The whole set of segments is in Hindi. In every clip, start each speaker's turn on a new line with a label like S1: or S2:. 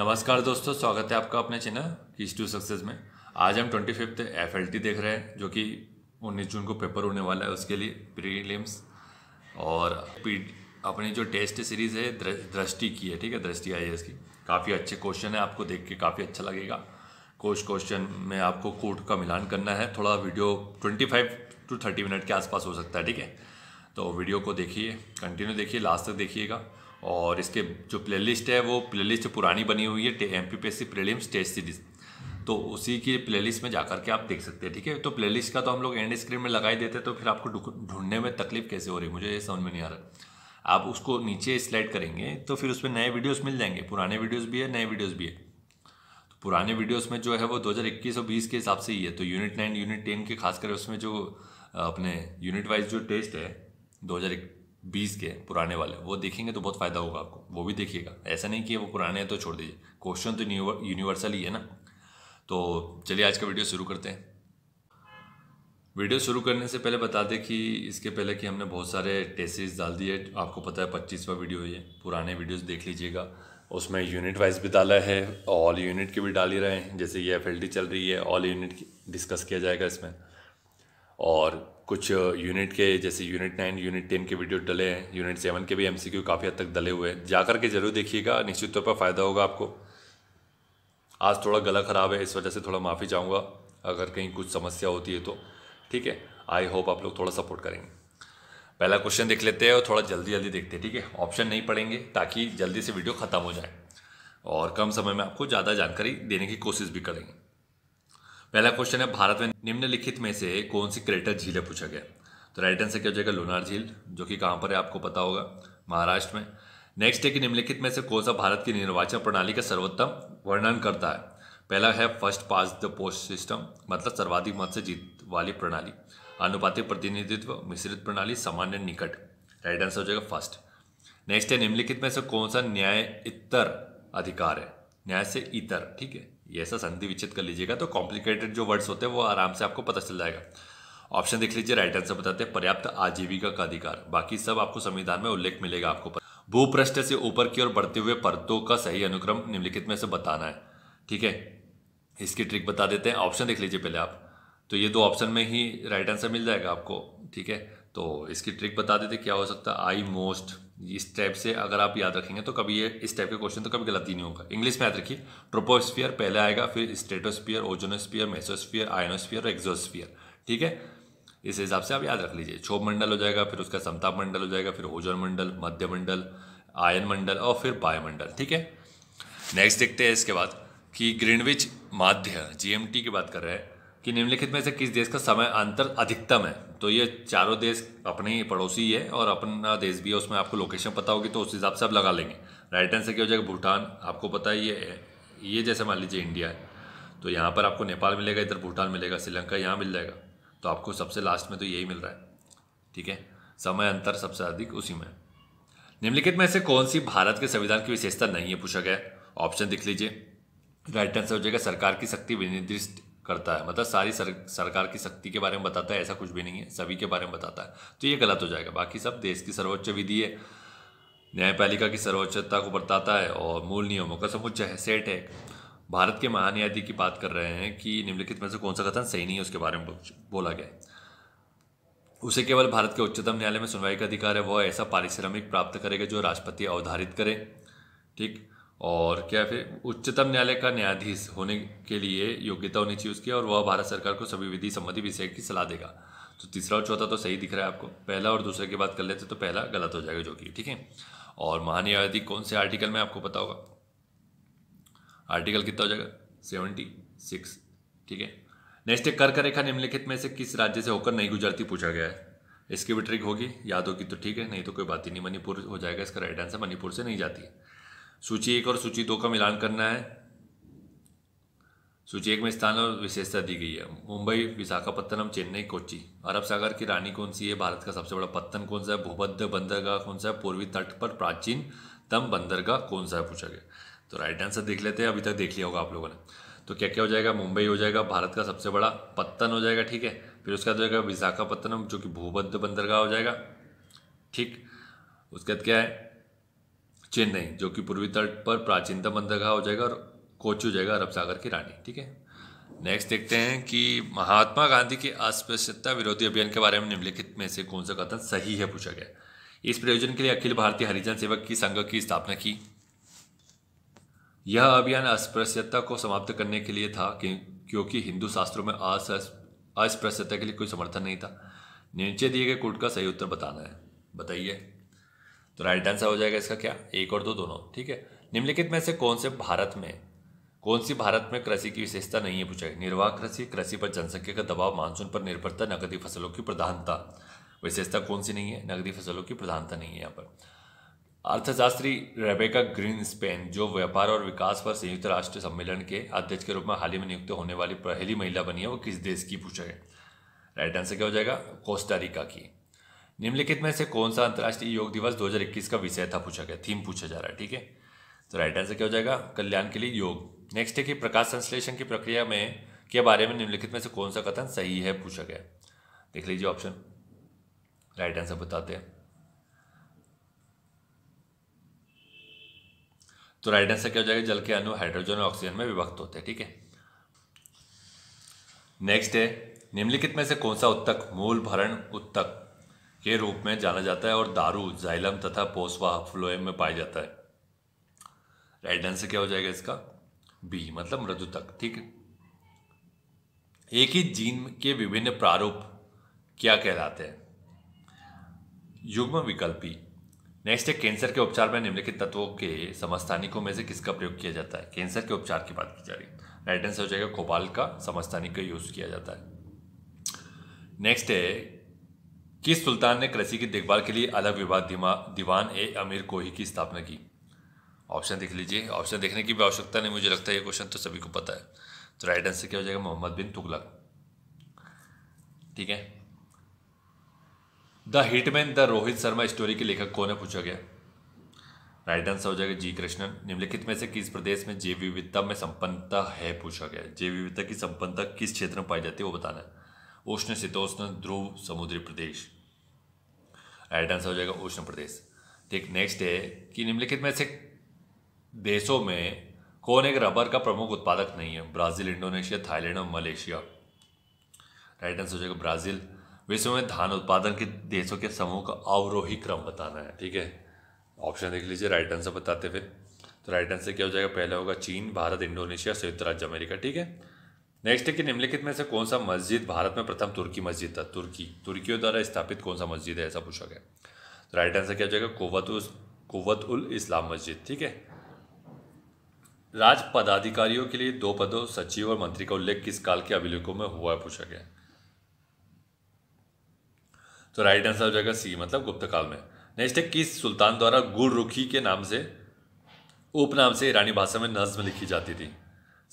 S1: नमस्कार दोस्तों स्वागत है आपका अपने चैनल किस टू सक्सेस में आज हम ट्वेंटी फिफ्थ एफ देख रहे हैं जो कि उन्नीस जून को पेपर होने वाला है उसके लिए प्रीलिम्स और अपनी जो टेस्ट सीरीज़ है दृष्टि की है ठीक है दृष्टि आई की काफ़ी अच्छे क्वेश्चन है आपको देख के काफ़ी अच्छा लगेगा कोश क्वेश्चन में आपको कोर्ट का मिलान करना है थोड़ा video twenty five to thirty minute के आसपास हो सकता है ठीक है तो वीडियो को देखिए कंटिन्यू देखिए लास्ट तक देखिएगा और इसके जो प्लेलिस्ट है वो प्लेलिस्ट पुरानी बनी हुई है M P P S C prelims test series तो उसी की प्लेलिस्ट में जाकर के आप देख सकते हैं ठीक है तो प्लेलिस्ट का तो हम लोग एंड स्क्रीन में लगा ही देते तो फिर आपको ढूंढने में तकलीफ कैसे हो रही मुझे ये समझ में नहीं आ रहा आप उसको नीचे स्लाइड करेंगे तो फिर उसमें नए वीडियोस मिल जाएंगे पुराने वीडियोस भी है नए वीडियोस भी है तो पुराने वीडियोस में जो है वो 2021 और 20 के हिसाब से ही है तो यूनिट नाइन यूनिट टेन के खासकर उसमें जो अपने यूनिट वाइज जो टेस्ट है दो हज़ार बीस के पुराने वाले वो देखेंगे तो बहुत फ़ायदा होगा आपको वो भी देखिएगा ऐसा नहीं कि वो पुराने हैं तो छोड़ दीजिए क्वेश्चन तो यूनिवर्सल ही है ना तो चलिए आज का वीडियो शुरू करते हैं वीडियो शुरू करने से पहले बता दें कि इसके पहले कि हमने बहुत सारे टेसेस डाल दिए आपको पता है पच्चीसवा वीडियो ये पुराने वीडियोस देख लीजिएगा उसमें यूनिट वाइज भी डाला है ऑल यूनिट के भी डाल ही रहे हैं जैसे ये एफ चल रही है ऑल यूनिट डिस्कस किया जाएगा इसमें और कुछ यूनिट के जैसे यूनिट नाइन यूनिट टेन के वीडियो डले हैं यूनिट सेवन के भी एमसीक्यू काफ़ी हद तक डले हुए हैं जाकर के जरूर देखिएगा निश्चित तौर पर फ़ायदा होगा आपको आज थोड़ा गला ख़राब है इस वजह से थोड़ा माफ़ी चाहूँगा अगर कहीं कुछ समस्या होती है तो ठीक है आई होप आप लोग थोड़ा सपोर्ट करेंगे पहला क्वेश्चन देख लेते हैं और थोड़ा जल्दी जल्दी देखते हैं ठीक है ऑप्शन नहीं पढ़ेंगे ताकि जल्दी से वीडियो ख़त्म हो जाए और कम समय में आपको ज़्यादा जानकारी देने की कोशिश भी करेंगे पहला क्वेश्चन है भारत में निम्नलिखित में से कौन सी क्रेटर झीलें पूछा गया तो राइट आंसर क्या हो जाएगा लोनार झील जो कि कहाँ पर है आपको पता होगा महाराष्ट्र में नेक्स्ट है कि निम्नलिखित में से कौन सा भारत की निर्वाचन प्रणाली का सर्वोत्तम वर्णन करता है पहला है first past the post system मतलब सर्वाधिक मत से जीत वाली प्रणाली अनुपातिक प्रतिनिधित्व मिश्रित प्रणाली सामान्य निकट राइट आंसर हो जाएगा फर्स्ट नेक्स्ट है निम्नलिखित में से कौन सा न्याय इतर अधिकार है न्याय से इतर ठीक है ये ऐसा संधि विच्छेद कर लीजिएगा तो कॉम्प्लिकेटेड जो वर्ड्स होते हैं वो आराम से आपको पता चल जाएगा ऑप्शन देख लीजिए राइट आंसर बताते हैं पर्याप्त आजीविका का अधिकार बाकी सब आपको संविधान में उल्लेख मिलेगा आपको भूपृष्ठ से ऊपर की ओर बढ़ते हुए परतों का सही अनुक्रम निम्नलिखित में से बताना है ठीक है इसकी ट्रिक बता देते हैं ऑप्शन देख लीजिए पहले आप तो ये दो ऑप्शन में ही राइट आंसर मिल जाएगा आपको ठीक है तो इसकी ट्रिक बता देते क्या हो सकता है आई मोस्ट इस टाइप से अगर आप याद रखेंगे तो कभी ये इस टाइप के क्वेश्चन तो कभी गलती नहीं होगा इंग्लिश में याद रखिए ट्रोपोस्फियर पहले आएगा फिर स्टेटोस्फियर ओजोनोस्फियर मेसोस्फियर आयनोस्फियर और एक्जोस्फियर ठीक है इस हिसाब से आप याद रख लीजिए क्षोभ मंडल हो जाएगा फिर उसका समताप मंडल हो जाएगा फिर ओजोन मंडल मध्य मंडल आयन मंडल और फिर वायुमंडल ठीक है नेक्स्ट देखते हैं इसके बाद कि ग्रीनविच माध्य जी की बात कर रहे हैं कि निम्नलिखित में से किस देश का समय अंतर अधिकतम है तो ये चारों देश अपने ही पड़ोसी है और अपना देश भी है उसमें आपको लोकेशन पता होगी तो उस हिसाब से आप लगा लेंगे राइट आंसर क्या हो जाएगा भूटान आपको पता है ये ये जैसे मान लीजिए इंडिया है तो यहाँ पर आपको नेपाल मिलेगा इधर भूटान मिलेगा श्रीलंका यहाँ मिल जाएगा तो आपको सबसे लास्ट में तो यही मिल रहा है ठीक है समय अंतर सबसे अधिक उसी में निम्नलिखित में से कौन सी भारत के संविधान की विशेषता नहीं है पूछा गया ऑप्शन दिख लीजिए राइट आंसर हो जाएगा सरकार की शक्ति विनिर्दिष्ट करता है मतलब सारी सर, सरकार की शक्ति के बारे में बताता है ऐसा कुछ भी नहीं है सभी के बारे में बताता है तो ये गलत हो जाएगा बाकी सब देश की सर्वोच्च विधि है न्यायपालिका की सर्वोच्चता को बताता है और मूल नियमों का समुच्चय है सेट है भारत के महान्यायाधीश की बात कर रहे हैं कि निम्नलिखित में से कौन सा कथन सही नहीं है उसके बारे में बोला गया उसे केवल भारत के उच्चतम न्यायालय में सुनवाई का अधिकार है वह ऐसा पारिश्रमिक प्राप्त करेगा जो राष्ट्रपति अवधारित करे ठीक और क्या फिर उच्चतम न्यायालय का न्यायाधीश होने के लिए योग्यता होनी चाहिए उसकी और वह भारत सरकार को सभी विधि संबंधी विषय की सलाह देगा तो तीसरा और चौथा तो सही दिख रहा है आपको पहला और दूसरे की बात कर लेते तो पहला गलत हो जाएगा जो कि ठीक है और महान्यायाधिक कौन से आर्टिकल में आपको पता होगा आर्टिकल कितना हो जाएगा सेवेंटी सिक्स ठीक है नेक्स्ट है कर्क रेखा निम्नलिखित में से किस राज्य से होकर नहीं गुजरती पूछा गया है इसकी भी ट्रिक होगी याद होगी तो ठीक है नहीं तो कोई बात ही नहीं मणिपुर हो जाएगा इसका राइट आंसर मणिपुर से नहीं जाती है सूची एक और सूची दो का मिलान करना है सूची एक में स्थान और विशेषता दी गई है मुंबई विशाखापत्तनम चेन्नई कोची अरब सागर की रानी कौन सी है भारत का सबसे बड़ा पत्तन कौन सा है भूबद्ध बंदरगाह कौन सा है पूर्वी तट पर प्राचीन तम बंदरगाह कौन सा है पूछा गया तो राइट आंसर देख लेते हैं अभी तक देख लिया होगा आप लोगों ने तो क्या क्या हो जाएगा मुंबई हो जाएगा भारत का सबसे बड़ा पत्तन हो जाएगा ठीक है फिर उसके बाद हो जाएगा विशाखापत्तनम जो कि भूबद्ध बंदरगाह हो जाएगा ठीक उसके बाद क्या है चेन्नई जो कि पूर्वी तट पर प्राचीनतम बंदरगाह हो जाएगा और कोच हो जाएगा अरब सागर की रानी ठीक है नेक्स्ट देखते हैं कि महात्मा गांधी के अस्पृश्यता विरोधी अभियान के बारे में निम्नलिखित में से कौन सा कथन सही है पूछा गया इस प्रयोजन के लिए अखिल भारतीय हरिजन सेवक की संघ की स्थापना की यह अभियान अस्पृश्यता को समाप्त करने के लिए था क्योंकि हिंदू शास्त्रों में अस्पृश्यता के लिए कोई समर्थन नहीं था नीचे दिए गए कुट का सही उत्तर बताना है बताइए तो राइट आंसर हो जाएगा इसका क्या एक और दो दोनों ठीक है निम्नलिखित में से कौन से भारत में कौन सी भारत में कृषि की विशेषता नहीं है पूछा निर्वाह कृषि कृषि पर जनसंख्या का दबाव मानसून पर निर्भरता नकदी फसलों की प्रधानता विशेषता कौन सी नहीं है नकदी फसलों की प्रधानता नहीं है यहाँ पर अर्थशास्त्री रेबेका ग्रीन स्पेन जो व्यापार और विकास पर संयुक्त राष्ट्र सम्मेलन के अध्यक्ष के रूप में हाल ही में नियुक्त होने वाली पहली महिला बनी है वो किस देश की पूछा है राइट आंसर क्या हो जाएगा कोस्टारिका की निम्नलिखित में से कौन सा अंतर्राष्ट्रीय योग दिवस 2021 का विषय था पूछा गया थीम पूछा जा रहा है ठीक है तो राइट आंसर क्या हो जाएगा कल्याण के लिए योग नेक्स्ट है कि प्रकाश संश्लेषण की प्रक्रिया में के बारे में निम्नलिखित में से कौन सा कथन सही है पूछा गया देख लीजिए ऑप्शन राइट आंसर बताते हैं तो राइट आंसर क्या हो जाएगा जल के अणु हाइड्रोजन और ऑक्सीजन में विभक्त होते हैं ठीक है नेक्स्ट है निम्नलिखित में से कौन सा उत्तक मूल भरण उत्तक के रूप में जाना जाता है और दारू जाइलम तथा पोस्वा फ्लोएम में पाया जाता है राइट आंसर क्या हो जाएगा इसका बी मतलब मृदु तक ठीक है एक ही जीन के विभिन्न प्रारूप क्या कहलाते हैं युग्म विकल्पी नेक्स्ट है कैंसर के उपचार में निम्नलिखित तत्वों के समस्थानिकों में से किसका प्रयोग किया जाता है कैंसर के उपचार की बात की जा रही है राइट आंसर हो जाएगा कोबाल का समस्थानिक का यूज़ किया जाता है नेक्स्ट है किस सुल्तान ने कृषि की देखभाल के लिए अलग विभाग दीवान ए अमीर कोही की स्थापना की ऑप्शन देख लीजिए ऑप्शन देखने की भी आवश्यकता नहीं मुझे लगता है ये क्वेश्चन तो सभी को पता है तो राइट आंसर क्या हो जाएगा मोहम्मद बिन तुगलक ठीक है the hitman the Rohit Sharma story के लेखक कौन है पूछा गया राइट आंसर हो जाएगा जी कृष्णन निम्नलिखित में से किस प्रदेश में जैव विविधता में संपन्नता है पूछा गया जैव विविधता की संपन्नता किस क्षेत्र में पाई जाती है वो बताना है उष्ण शीतोष्ण ध्रुव समुद्री प्रदेश राइट आंसर हो जाएगा उष्ण प्रदेश ठीक नेक्स्ट है कि निम्नलिखित में से देशों में कौन एक रबर का प्रमुख उत्पादक नहीं है ब्राज़ील इंडोनेशिया थाईलैंड और मलेशिया राइट आंसर हो जाएगा ब्राज़ील विश्व में धान उत्पादन के देशों के समूह का अवरोही क्रम बताना है ठीक है ऑप्शन देख लीजिए राइट आंसर बताते हुए तो राइट आंसर क्या हो जाएगा पहला होगा चीन भारत इंडोनेशिया संयुक्त राज्य अमेरिका ठीक है नेक्स्ट है कि निम्नलिखित में से कौन सा मस्जिद भारत में प्रथम तुर्की मस्जिद था तुर्की तुर्कियों द्वारा स्थापित कौन सा मस्जिद है ऐसा पूछा गया तो राइट आंसर क्या हो जाएगा कुवत कुवत उल इस्लाम मस्जिद ठीक है राज पदाधिकारियों के लिए दो पदों सचिव और मंत्री का उल्लेख किस काल के अभिलेखों में हुआ है पूछा गया तो राइट आंसर हो जाएगा सी मतलब गुप्त काल में नेक्स्ट है किस सुल्तान द्वारा रुखी के नाम से उपनाम से ईरानी भाषा में नज्म लिखी जाती थी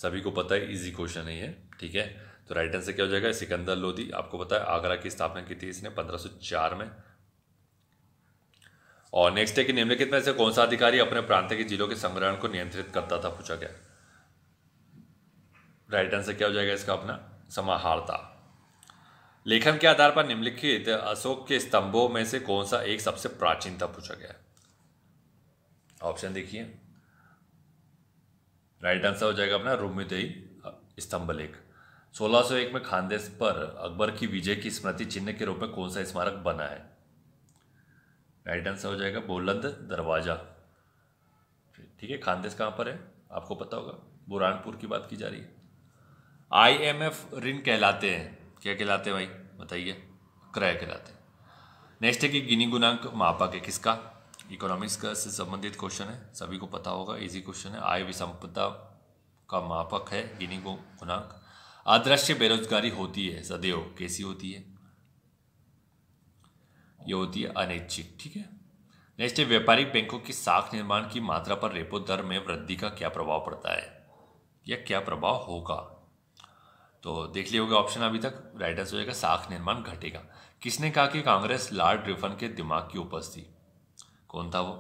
S1: सभी को पता है इजी क्वेश्चन है ये ठीक है तो राइट आंसर क्या हो जाएगा सिकंदर लोधी आपको पता है आगरा की स्थापना की थी इसने 1504 में और नेक्स्ट है कि निम्नलिखित में से कौन सा अधिकारी अपने प्रांत के जिलों के संग्रहण को नियंत्रित करता था पूछा गया राइट आंसर क्या हो जाएगा इसका अपना समाहारता लेखन के आधार पर निम्नलिखित अशोक के स्तंभों में से कौन सा एक सबसे प्राचीन था पूछा गया ऑप्शन देखिए राइट आंसर हो जाएगा अपना रोमिदई स्तंभ लेख एक में खानदेश पर अकबर की विजय की स्मृति चिन्ह के रूप में कौन सा स्मारक बना है राइट आंसर हो जाएगा बोलंद दरवाज़ा ठीक है खानदेश कहाँ पर है आपको पता होगा बुरानपुर की बात की जा रही है आईएमएफ ऋण कहलाते हैं क्या कहलाते हैं भाई बताइए क्रय कहलाते हैं नेक्स्ट है कि गिनी गुनाक मापा के किसका इकोनॉमिक्स का से संबंधित क्वेश्चन है सभी को पता होगा इजी क्वेश्चन है आय विषमता का मापक है गिनी को आदृश्य बेरोजगारी होती है सदैव कैसी होती है यह होती है अनैच्छिक ठीक है नेक्स्ट है व्यापारिक बैंकों की साख निर्माण की मात्रा पर रेपो दर में वृद्धि का क्या प्रभाव पड़ता है या क्या प्रभाव होगा तो देख लिया होगा ऑप्शन अभी तक राइट आंसर हो जाएगा साख निर्माण घटेगा किसने कहा कि कांग्रेस लार्ड रिफन के दिमाग की उपस्थिति कौन था वो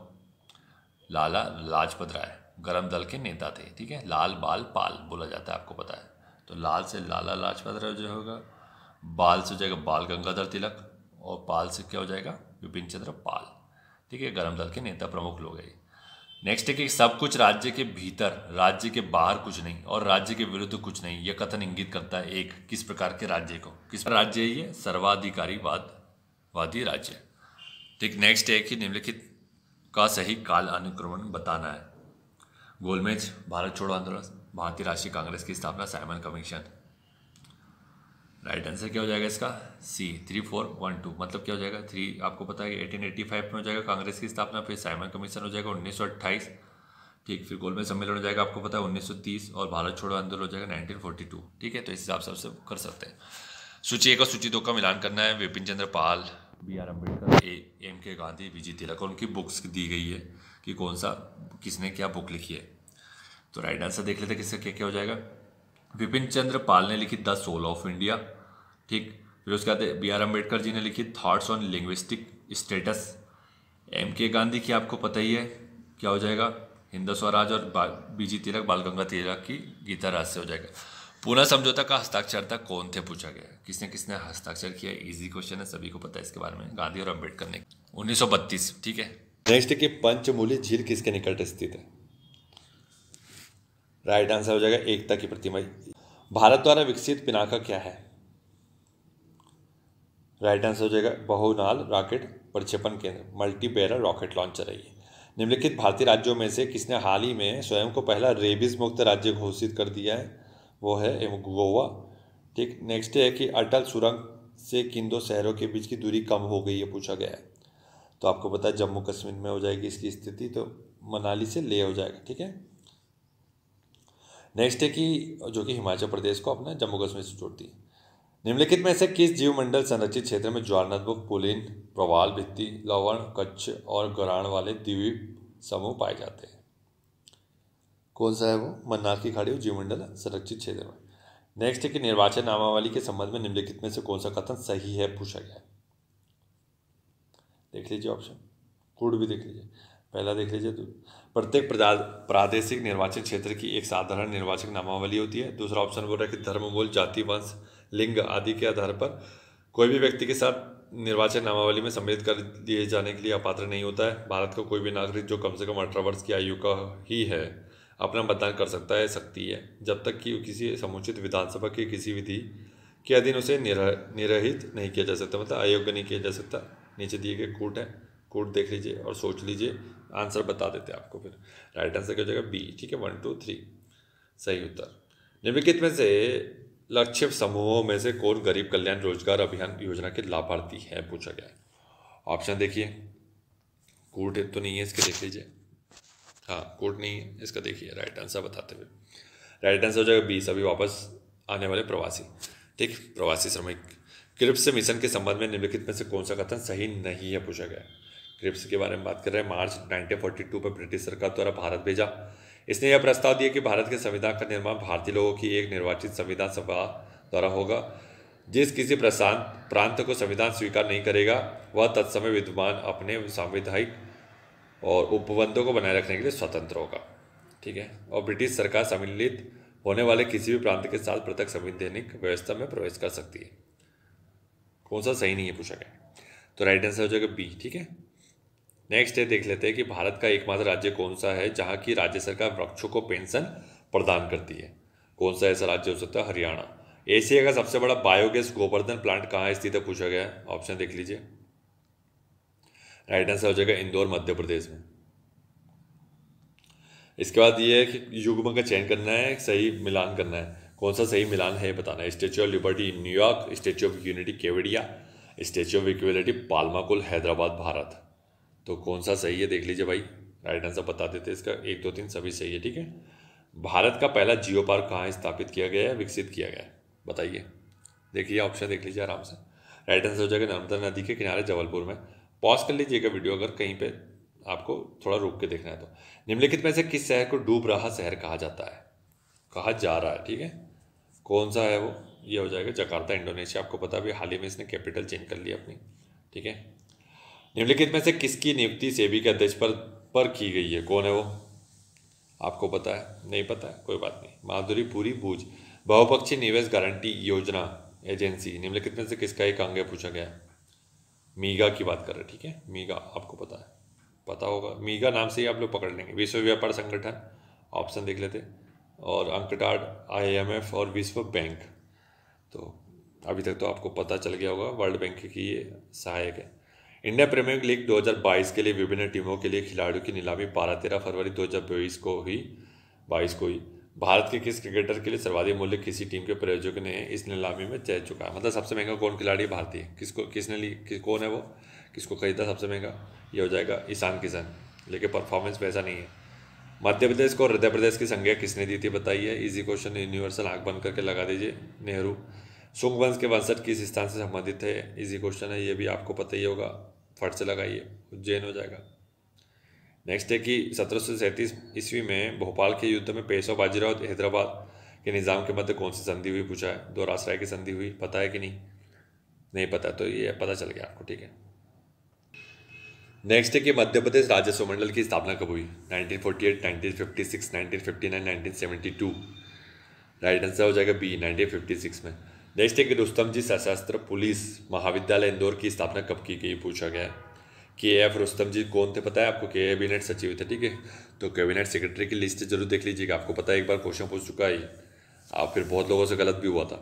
S1: लाला लाजपत राय गरम दल के नेता थे ठीक है लाल बाल पाल बोला जाता है आपको पता है तो लाल से लाला लाजपत राय जो होगा बाल से हो जाएगा बाल गंगाधर तिलक और पाल से क्या हो जाएगा विपिन चंद्र पाल ठीक है गरम दल के नेता प्रमुख लोग है नेक्स्ट है कि सब कुछ राज्य के भीतर राज्य के बाहर कुछ नहीं और राज्य के विरुद्ध कुछ नहीं यह कथन इंगित करता है एक किस प्रकार के राज्य को किस राज्य है ये सर्वाधिकारी वाद वादी राज्य ठीक नेक्स्ट है कि निम्नलिखित का सही काल अनुक्रमण बताना है गोलमेज भारत छोड़ो आंदोलन भारतीय राष्ट्रीय कांग्रेस की स्थापना साइमन कमीशन राइट आंसर क्या हो जाएगा इसका C three four one two मतलब क्या हो जाएगा थ्री आपको पता है एटीन एटी फाइव में हो जाएगा कांग्रेस की स्थापना फिर साइमन कमीशन हो जाएगा उन्नीस सौ अट्ठाईस ठीक फिर गोलमेज सम्मेलन हो जाएगा आपको पता है उन्नीस सौ तीस और भारत छोड़ो आंदोलन हो जाएगा नाइनटीन फोर्टी टू ठीक है तो इस हिसाब से आप सब कर सकते हैं सूची एक और सूची दो का मिलान करना है Vipin Chandra Pal B R Ambedkar M K Gandhi we जी तिलक और उनकी बुक्स दी गई है कि कौन सा किसने क्या बुक लिखी है तो राइट आंसर देख लेते हैं किसका क्या क्या हो जाएगा विपिन चंद्र पाल ने लिखी द सोल ऑफ इंडिया ठीक फिर उसके बाद बी आर अम्बेडकर जी ने लिखी thoughts on linguistic states M K Gandhi की आपको पता ही है क्या हो जाएगा हिंद स्वराज और बी जी तिलक बाल गंगा तिलक की गीता रहस्य हो जाएगा पूना समझौता का हस्ताक्षर था कौन थे पूछा गया किसने किसने हस्ताक्षर किया इजी क्वेश्चन है सभी को पता है इसके बारे में गांधी और अम्बेडकर ने उन्नीस ठीक है नेक्स्ट कि पंचमूली झील किसके निकट स्थित है राइट आंसर हो जाएगा एकता की प्रतिमा भारत द्वारा विकसित पिनाका क्या है राइट आंसर हो जाएगा बहुनाल रॉकेट प्रक्षेपण केंद्र मल्टी बैरल रॉकेट लॉन्चर है निम्नलिखित भारतीय राज्यों में से किसने हाल ही में स्वयं को पहला रेबीज मुक्त राज्य घोषित कर दिया है वो है गोवा ठीक नेक्स्ट है कि अटल सुरंग से किन दो शहरों के बीच की दूरी कम हो गई है पूछा गया है तो आपको पता है जम्मू कश्मीर में हो जाएगी इसकी स्थिति तो मनाली से ले हो जाएगा ठीक है नेक्स्ट है कि जो कि हिमाचल प्रदेश को अपना जम्मू कश्मीर से जोड़ती है निम्नलिखित में से किस जीवमंडल संरक्षित क्षेत्र में ज्वारनाथबुक पुलिन प्रवाल भित्ति लवण कच्छ और गराण वाले द्वीप समूह पाए जाते हैं कौन सा है वो मन्नार की खाड़ी और जीवमंडल संरक्षित क्षेत्र में नेक्स्ट है कि निर्वाचन नामावली के संबंध में निम्नलिखित में से कौन सा कथन सही है पूछा गया है देख लीजिए ऑप्शन कूड भी देख लीजिए पहला देख लीजिए तो, प्रत्येक प्रादेशिक निर्वाचन क्षेत्र की एक साधारण निर्वाचक नामावली होती है दूसरा ऑप्शन बोल रहा है कि धर्म मूल जाति वंश लिंग आदि के आधार पर कोई भी व्यक्ति के साथ निर्वाचन नामावली में सम्मिलित कर दिए जाने के लिए अपात्र नहीं होता है भारत का को कोई भी नागरिक जो कम से कम अठारह वर्ष की आयु का ही है अपना मतदान कर सकता है सकती है जब तक कि किसी समुचित विधानसभा की किसी विधि के अधीन उसे निरहित नहीं किया जा सकता मतलब अयोग्य नहीं किया जा सकता नीचे दिए गए कोर्ट है कोर्ट देख लीजिए और सोच लीजिए आंसर बता देते हैं आपको फिर राइट आंसर क्या हो जाएगा बी ठीक है वन टू थ्री सही उत्तर निम्नलिखित में से लक्ष्य समूहों में से कौन गरीब कल्याण रोजगार अभियान योजना के लाभार्थी है पूछा गया है ऑप्शन देखिए कोर्ट तो नहीं है इसके देख लीजिए हाँ कोट नहीं है इसका देखिए राइट आंसर बताते हुए राइट आंसर हो जाएगा बी सभी वापस आने वाले प्रवासी ठीक प्रवासी श्रमिक क्रिप्स मिशन के संबंध में निम्नलिखित में से कौन सा कथन सही नहीं है पूछा गया क्रिप्स के बारे में बात कर रहे हैं मार्च 1942 पर ब्रिटिश सरकार द्वारा भारत भेजा इसने यह प्रस्ताव दिया कि भारत के संविधान का निर्माण भारतीय लोगों की एक निर्वाचित संविधान सभा द्वारा होगा जिस किसी प्रशांत प्रांत को संविधान स्वीकार नहीं करेगा वह तत्समय विद्वान अपने संवैधानिक और उपबंधों को बनाए रखने के लिए स्वतंत्र होगा ठीक है और ब्रिटिश सरकार सम्मिलित होने वाले किसी भी प्रांत के साथ पृथक संवैधानिक व्यवस्था में प्रवेश कर सकती है कौन सा सही नहीं है पूछा गया तो राइट आंसर हो जाएगा बी ठीक है नेक्स्ट है देख लेते हैं कि भारत का एकमात्र राज्य कौन सा है जहाँ की राज्य सरकार वृक्षों को पेंशन प्रदान करती है कौन सा ऐसा राज्य हो सकता है हरियाणा एशिया का सबसे बड़ा बायोगैस गोवर्धन प्लांट कहाँ स्थित है पूछा गया ऑप्शन देख लीजिए राइट आंसर हो जाएगा इंदौर मध्य प्रदेश में इसके बाद ये है कि युग्म का चयन करना है सही मिलान करना है कौन सा सही मिलान है बताना है statue of liberty New York statue of unity Kevadia statue of equality Palmakul Hyderabad Bharat तो कौन सा सही है देख लीजिए भाई राइट आंसर बता देते हैं इसका एक दो तीन सभी सही है ठीक है भारत का पहला जियो पार्क कहाँ स्थापित किया गया है विकसित किया गया है बताइए देखिए ऑप्शन देख लीजिए आराम से राइट आंसर हो जाएगा नर्मदा नदी के किनारे जबलपुर में पॉज कर लीजिएगा वीडियो अगर कहीं पे आपको थोड़ा रोक के देखना है तो निम्नलिखित में से किस शहर को डूब रहा शहर कहा जाता है कहा जा रहा है ठीक है कौन सा है वो ये हो जाएगा जकार्ता इंडोनेशिया आपको पता भी हाल ही में इसने कैपिटल चेंज कर लिया अपनी ठीक है निम्नलिखित में से किसकी नियुक्ति सेबी के अध्यक्ष पर पर की गई है कौन है वो आपको पता है नहीं पता है कोई बात नहीं माधुरी पूरी बूझ बहुपक्षीय निवेश गारंटी योजना एजेंसी निम्नलिखित में से किसका एक अंग पूछा गया है मीगा की बात कर रहे हैं ठीक है मीगा आपको पता है पता होगा मीगा नाम से ही आप लोग पकड़ लेंगे विश्व व्यापार संगठन ऑप्शन देख लेते और अंकटाड आईएमएफ और विश्व बैंक तो अभी तक तो आपको पता चल गया होगा वर्ल्ड बैंक की ये सहायक है इंडिया प्रीमियर लीग 2022 के लिए विभिन्न टीमों के लिए खिलाड़ियों की नीलामी बारह तेरह फरवरी 2022 को ही बाईस को ही भारत के किस क्रिकेटर के लिए सर्वाधिक मूल्य किसी टीम के प्रयोजक ने इस नीलामी में चह चुका है मतलब सबसे महंगा कौन खिलाड़ी है भारतीय किसको किसने ली किस कौन है वो किसको खरीदा सबसे महंगा ये हो जाएगा ईशान किशन लेकिन परफॉर्मेंस वैसा नहीं है मध्य प्रदेश को हृदय प्रदेश की संज्ञा किसने दी थी बताइए इजी क्वेश्चन यूनिवर्सल आँख बंद करके लगा दीजिए नेहरू शुंग वंश के वंशज किस स्थान से संबंधित है इजी क्वेश्चन है ये भी आपको पता ही होगा फट से लगाइए उज्जैन हो जाएगा नेक्स्ट है कि सत्रह ईस्वी में भोपाल के युद्ध में पेशो बाजीराव हैदराबाद के निज़ाम के मध्य कौन सी संधि हुई पूछा है दो राष्ट्राय की संधि हुई पता है कि नहीं नहीं पता तो ये पता चल गया आपको ठीक है नेक्स्ट है कि मध्य प्रदेश राजस्व मंडल की स्थापना कब हुई 1948, 1956, 1959, 1972 राइट आंसर हो जाएगा बी 1956 में नेक्स्ट है कि रुस्तम जी सशस्त्र पुलिस महाविद्यालय इंदौर की स्थापना कब की गई पूछा गया है के एफ रुस्तम जी कौन थे पता है आपको कैबिनेट सचिव थे ठीक है तो कैबिनेट सेक्रेटरी की लिस्ट जरूर देख लीजिए आपको पता है एक बार क्वेश्चन पूछ चुका है और फिर बहुत लोगों से गलत भी हुआ था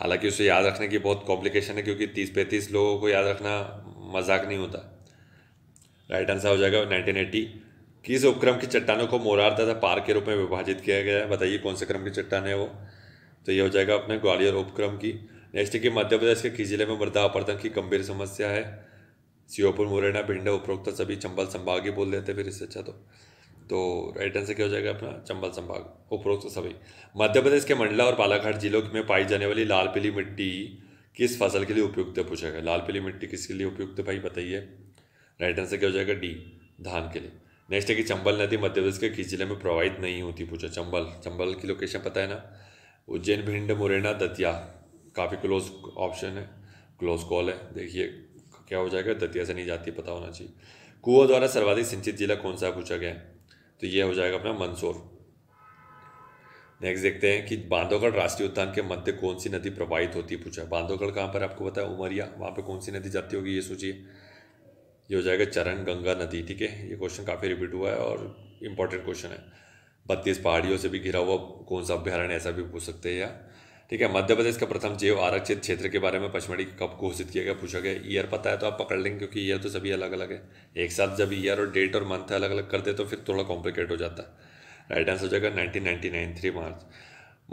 S1: हालांकि उसे याद रखने की बहुत कॉम्प्लिकेशन है क्योंकि तीस पैंतीस लोगों को याद रखना मजाक नहीं होता राइट आंसर हो जाएगा नाइनटीन एट्टी किस उपक्रम की चट्टानों को मोरार तथा पार्क के रूप में विभाजित किया गया है बताइए कौन से क्रम की चट्टान है वो तो ये हो जाएगा अपने ग्वालियर उपक्रम की नेक्स्ट की मध्य प्रदेश के किस जिले में वृद्धा अपरदन की गंभीर समस्या है सीओपुर मुरैना भिंडा उपरोक्त सभी चंबल संभाग ही बोल देते फिर इससे अच्छा तो तो राइट आंसर क्या हो जाएगा अपना चंबल संभाग उपरोक्त सभी मध्य प्रदेश के मंडला और बालाघाट जिलों में पाई जाने वाली लाल पीली मिट्टी किस फसल के लिए उपयुक्त है पूछा गया लाल पीली मिट्टी किसके लिए उपयुक्त है भाई बताइए राइट आंसर क्या हो जाएगा डी धान के लिए नेक्स्ट है कि चंबल नदी मध्य प्रदेश के किस जिले में प्रवाहित नहीं होती पूछा चंबल चंबल की लोकेशन पता है ना उज्जैन भिंड मुरैना दतिया काफ़ी क्लोज ऑप्शन है क्लोज कॉल है देखिए क्या हो जाएगा दतिया से नहीं जाती पता होना चाहिए कुआ द्वारा सर्वाधिक सिंचित जिला कौन सा पूछा गया तो ये हो जाएगा अपना मंदसौर नेक्स्ट देखते हैं कि बांधवगढ़ राष्ट्रीय उद्यान के मध्य कौन सी नदी प्रवाहित होती है पूछा बांधवगढ़ कहाँ पर आपको बताया उमरिया वहाँ पर कौन सी नदी जाती होगी ये सोचिए ये हो जाएगा चरण गंगा नदी ठीक है ये क्वेश्चन काफ़ी रिपीट हुआ है और इम्पॉर्टेंट क्वेश्चन है बत्तीस पहाड़ियों से भी घिरा हुआ कौन सा अभ्यारण्य ऐसा भी पूछ सकते हैं या ठीक है मध्य प्रदेश का प्रथम जैव आरक्षित क्षेत्र के बारे में पचमढ़ी कब घोषित किया गया पूछा गया ईयर पता है तो आप पकड़ लेंगे क्योंकि ईयर तो सभी अलग अलग है एक साथ जब ईयर और डेट और मंथ अलग अलग करते तो फिर थोड़ा कॉम्प्लिकेट हो जाता है राइट आंसर हो जाएगा nineteen ninety nine three March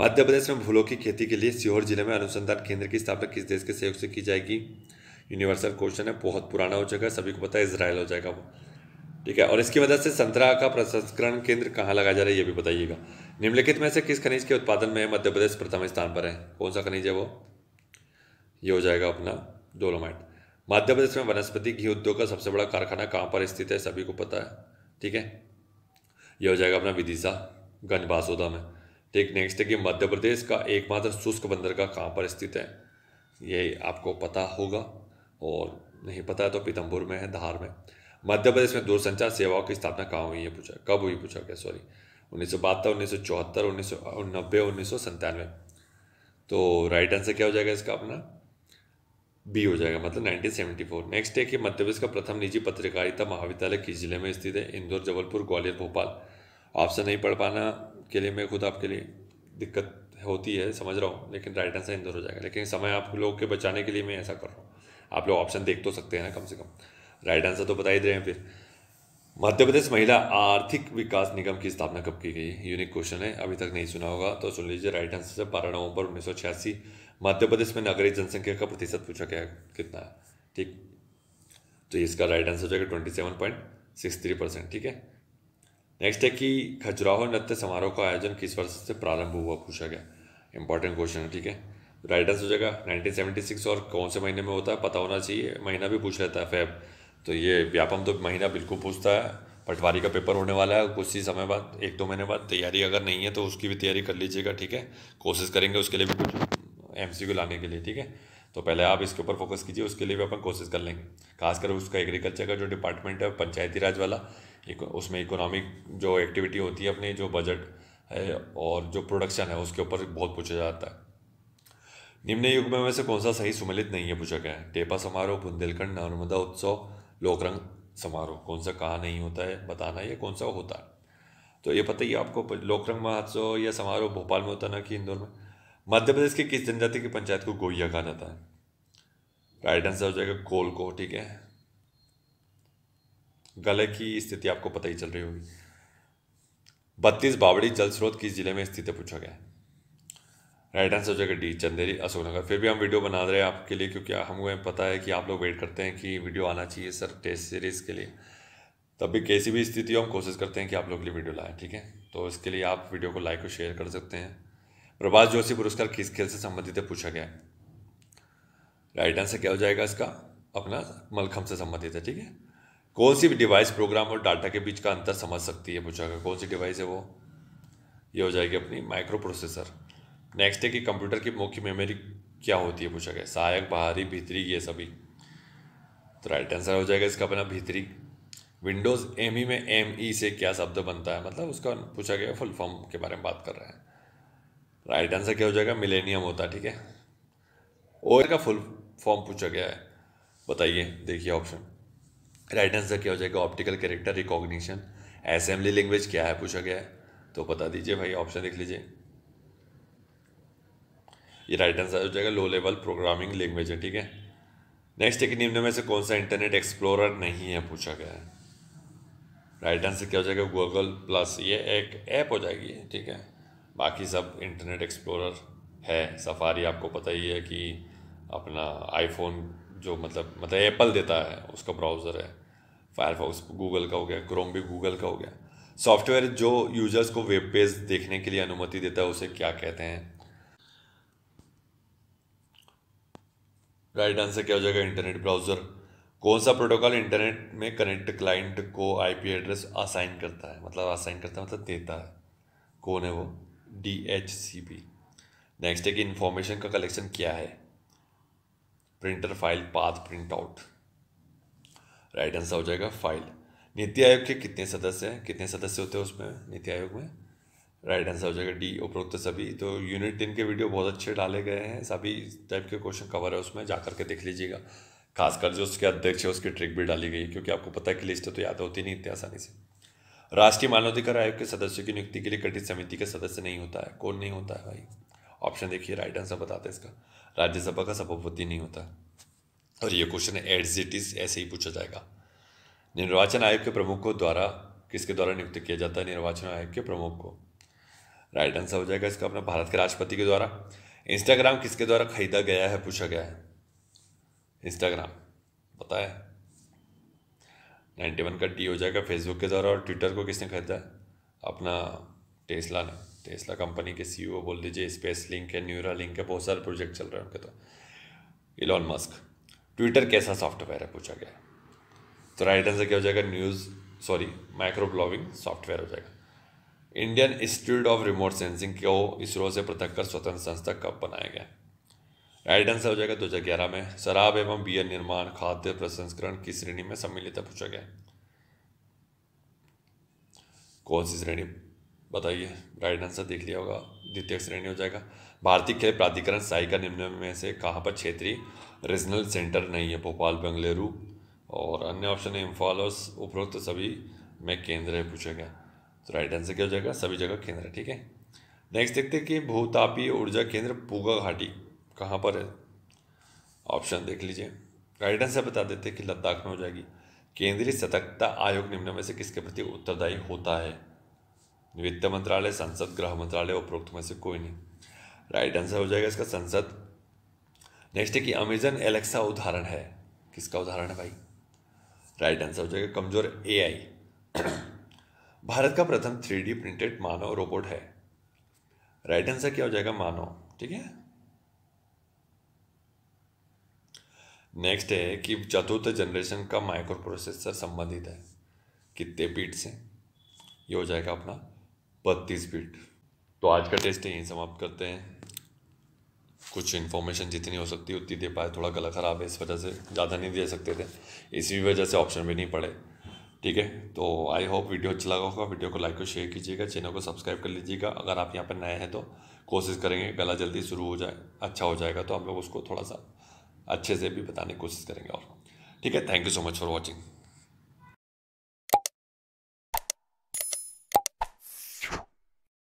S1: Madhya Pradesh में फूलों की खेती के लिए सीहोर जिले में अनुसंधान केंद्र की स्थापना किस देश के सहयोग से की जाएगी यूनिवर्सल क्वेश्चन है बहुत पुराना हो जाएगा सभी को पता है इसराइल हो जाएगा वो ठीक है और इसकी वजह से संतरा का प्रसंस्करण केंद्र कहाँ लगाया जा रहा है ये भी बताइएगा निम्नलिखित में से किस खनिज के उत्पादन में मध्य प्रदेश प्रथम स्थान पर है कौन सा खनिज है वो ये हो जाएगा अपना डोलोमाइट मध्य प्रदेश में वनस्पति घी उद्योग का सबसे बड़ा कारखाना कहाँ पर स्थित है सभी को पता है ठीक है यह हो जाएगा अपना विदिशा गंजबासोदा में ठीक नेक्स्ट है कि मध्य प्रदेश का एकमात्र शुष्क बंदर का कहाँ पर स्थित है ये आपको पता होगा और नहीं पता है तो पीतम्बुर में है धार में मध्य प्रदेश में दूरसंचार सेवाओं की स्थापना कहाँ हुई है पूछा कब हुई पूछा क्या सॉरी उन्नीस सौ बहत्तर उन्नीस सौ चौहत्तर उन्नीस सौ नब्बे उन्नीस सौ सन्तानवे तो राइट आंसर क्या हो जाएगा इसका अपना बी हो जाएगा मतलब 1974 नेक्स्ट है कि मध्य प्रदेश का प्रथम निजी पत्रकारिता महाविद्यालय किस जिले में स्थित है इंदौर जबलपुर ग्वालियर भोपाल आपसे नहीं पढ़ पाना के लिए मैं खुद आपके लिए दिक्कत होती है समझ रहा हूँ लेकिन राइट आंसर इंदौर हो जाएगा लेकिन समय आप लोग के बचाने के लिए मैं ऐसा कर रहा हूँ आप लोग ऑप्शन देख तो सकते हैं ना कम से कम राइट आंसर तो बता ही दे रहे हैं फिर मध्य प्रदेश महिला आर्थिक विकास निगम की स्थापना कब की गई यूनिक क्वेश्चन है अभी तक नहीं सुना होगा तो सुन लीजिए राइट आंसर से बारह नवंबर उन्नीस सौ छियासी मध्य प्रदेश में नगरीय जनसंख्या का प्रतिशत पूछा गया कितना है ठीक तो इसका राइट आंसर हो जाएगा twenty seven point six three percent ठीक है नेक्स्ट है कि खजुराहो नृत्य समारोह का आयोजन किस वर्ष से प्रारंभ हुआ पूछा गया इंपॉर्टेंट क्वेश्चन है ठीक है राइट आंसर हो जाएगा नाइनटीन सेवेंटी सिक्स और कौन से महीने में होता है पता होना चाहिए महीना भी पूछ लेता है फैब तो ये व्यापम तो महीना बिल्कुल पूछता है पटवारी का पेपर होने वाला है कुछ ही समय बाद एक दो महीने बाद तैयारी अगर नहीं है तो उसकी भी तैयारी कर लीजिएगा ठीक है कोशिश करेंगे उसके लिए भी कुछ एम लाने के लिए ठीक है तो पहले आप इसके ऊपर फोकस कीजिए उसके लिए भी अपन कोशिश कर लेंगे खासकर उसका एग्रीकल्चर का जो डिपार्टमेंट है पंचायती राज वाला उसमें इकोनॉमिक जो एक्टिविटी होती है अपनी जो बजट है और जो प्रोडक्शन है उसके ऊपर बहुत पूछा जाता है निम्न युग में वैसे कौन सा सही सुमिलित नहीं है पूछा गया है टेपा समारोह बुंदेलखंड नर्मदा उत्सव लोक रंग समारोह कौन सा कहाँ नहीं होता है बताना ये कौन सा होता है तो ये पता ही आपको लोक रंग महोत्सव या समारोह भोपाल में होता ना कि इंदौर में मध्य प्रदेश के किस जनजाति की पंचायत को गोइया कहा जाता है राइट आंसर हो जाएगा कोल को ठीक है गले की स्थिति आपको पता ही चल रही होगी बत्तीस बावड़ी जल स्रोत किस जिले में स्थित है पूछा गया है राइट आंसर हो जाएगा डी चंदेरी अशोकनगर फिर भी हम वीडियो बना रहे हैं आपके लिए क्योंकि हमें पता है कि आप लोग वेट करते हैं कि वीडियो आना चाहिए सर टेस्ट सीरीज़ के लिए तब भी कैसी भी स्थिति हो हम कोशिश करते हैं कि आप लोग के लिए वीडियो लाएँ ठीक है तो इसके लिए आप वीडियो को लाइक और शेयर कर सकते हैं प्रभाष जोशी पुरस्कार किस खेल से संबंधित है पूछा गया राइट आंसर क्या हो जाएगा इसका अपना मलखम से संबंधित है ठीक है कौन सी भी डिवाइस प्रोग्राम और डाटा के बीच का अंतर समझ सकती है पूछा गया कौन सी डिवाइस है वो ये हो जाएगी अपनी माइक्रो प्रोसेसर नेक्स्ट है कि कंप्यूटर की मुख्य मेमोरी क्या होती है पूछा गया सहायक बाहरी भीतरी ये सभी तो राइट आंसर हो जाएगा इसका अपना भीतरी विंडोज़ एम ई में एम ई e से क्या शब्द बनता है मतलब उसका पूछा गया फुल फॉर्म के बारे में बात कर रहे हैं राइट आंसर क्या हो जाएगा मिलेनियम होता है ठीक है ओएल का फुल फॉर्म पूछा गया है बताइए देखिए ऑप्शन राइट आंसर क्या हो जाएगा optical character recognition assembly language क्या है पूछा गया है तो बता दीजिए भाई ऑप्शन देख लीजिए ये राइट आंसर हो जाएगा लो लेवल प्रोग्रामिंग लैंग्वेज है ठीक है नेक्स्ट एक निम्न में से कौन सा इंटरनेट एक्सप्लोरर नहीं है पूछा गया है राइट आंसर क्या हो जाएगा गूगल प्लस ये एक ऐप हो जाएगी ठीक है बाकी सब इंटरनेट एक्सप्लोरर है सफारी आपको पता ही है कि अपना आईफोन जो मतलब मतलब एप्पल देता है उसका ब्राउज़र है फायरफॉक्स गूगल का हो गया क्रोम भी गूगल का हो गया सॉफ्टवेयर जो यूजर्स को वेब पेज देखने के लिए अनुमति देता है उसे क्या कहते हैं राइट आंसर क्या हो जाएगा इंटरनेट ब्राउज़र कौन सा प्रोटोकॉल इंटरनेट में कनेक्ट क्लाइंट को आईपी एड्रेस असाइन करता है मतलब असाइन करता है मतलब देता है कौन है वो D H C P next है कि इन्फॉर्मेशन का कलेक्शन क्या है printer file path print out right answer हो जाएगा फाइल नीति आयोग के कितने सदस्य हैं कितने सदस्य होते हैं उसमें नीति आयोग में राइट आंसर हो जाएगा डी उपरोक्त सभी तो यूनिट टेन के वीडियो बहुत अच्छे डाले गए हैं सभी टाइप के क्वेश्चन कवर है उसमें जा करके देख लीजिएगा खासकर जो उसके अध्यक्ष है उसकी ट्रिक भी डाली गई क्योंकि आपको पता है कि लिस्ट तो याद होती नहीं इतनी आसानी से राष्ट्रीय मानवाधिकार आयोग के सदस्यों की नियुक्ति के लिए गठित समिति का सदस्य नहीं होता है कौन नहीं होता है भाई ऑप्शन देखिए राइट आंसर बताते हैं इसका राज्यसभा का सभापति नहीं होता और ये क्वेश्चन एड्स इट इज ऐसे ही पूछा जाएगा निर्वाचन आयोग के प्रमुख को द्वारा किसके द्वारा नियुक्त किया जाता है निर्वाचन आयोग के प्रमुख को राइट आंसर हो जाएगा इसका अपना भारत के राष्ट्रपति के द्वारा इंस्टाग्राम किसके द्वारा खरीदा गया है पूछा गया है इंस्टाग्राम पता है नाइन्टी वन का डी हो जाएगा फेसबुक के द्वारा और ट्विटर को किसने खरीदा है अपना टेस्ला ने टेस्ला कंपनी के सी e बोल दीजिए स्पेस लिंक है न्यूरा लिंक है बहुत सारे प्रोजेक्ट चल रहे हैं उनके तो इलॉन मस्क ट्विटर कैसा सॉफ्टवेयर है पूछा गया है तो राइट आंसर क्या हो जाएगा news sorry micro blogging software हो जाएगा Indian Institute of Remote Sensing को इसरो से पृथक कर स्वतंत्र संस्था कब बनाया गया राइट आंसर हो जाएगा दो हज़ार ग्यारह में शराब एवं बियर निर्माण खाद्य प्रसंस्करण की श्रेणी में सम्मिलित है पूछा गया कौन सी श्रेणी बताइए राइट आंसर देख लिया होगा द्वितीय श्रेणी हो जाएगा भारतीय खेल प्राधिकरण साई का निम्न में से कहाँ पर क्षेत्रीय रीजनल सेंटर नहीं है भोपाल बेंगलुरु और अन्य ऑप्शन है इम्फाल और उपरोक्त सभी में केंद्र है पूछा गया तो राइट आंसर क्या हो जाएगा सभी जगह केंद्र है ठीक है नेक्स्ट देखते हैं कि भूतापीय ऊर्जा केंद्र पूगा घाटी कहाँ पर है ऑप्शन देख लीजिए राइट आंसर बता देते हैं कि लद्दाख में हो जाएगी केंद्रीय सतर्कता आयोग निम्न में से किसके प्रति उत्तरदायी होता है वित्त मंत्रालय संसद गृह मंत्रालय उपरोक्त में से कोई नहीं राइट आंसर हो जाएगा इसका संसद नेक्स्ट है कि अमेजन एलेक्सा उदाहरण है किसका उदाहरण है भाई राइट आंसर हो जाएगा कमजोर एआई भारत का प्रथम थ्री प्रिंटेड मानव रोबोट है राइट आंसर क्या हो जाएगा मानव ठीक है नेक्स्ट है कि चतुर्थ जनरेशन का माइक्रो प्रोसेसर संबंधित है कितने बीट से ये हो जाएगा अपना बत्तीस बीट तो आज का टेस्ट यहीं समाप्त करते हैं कुछ इन्फॉर्मेशन जितनी हो सकती है उतनी दे पाए थोड़ा गला ख़राब है इस वजह से ज़्यादा नहीं दे सकते थे इसी वजह से ऑप्शन भी नहीं पड़े ठीक है तो आई होप वीडियो अच्छा लगा होगा वीडियो को लाइक और शेयर कीजिएगा चैनल को सब्सक्राइब कर लीजिएगा अगर आप यहाँ पर नए हैं तो कोशिश करेंगे गला जल्दी शुरू हो जाए अच्छा हो जाएगा तो हम लोग उसको थोड़ा सा अच्छे से भी बताने की कोशिश करेंगे और ठीक है thank you so much for watching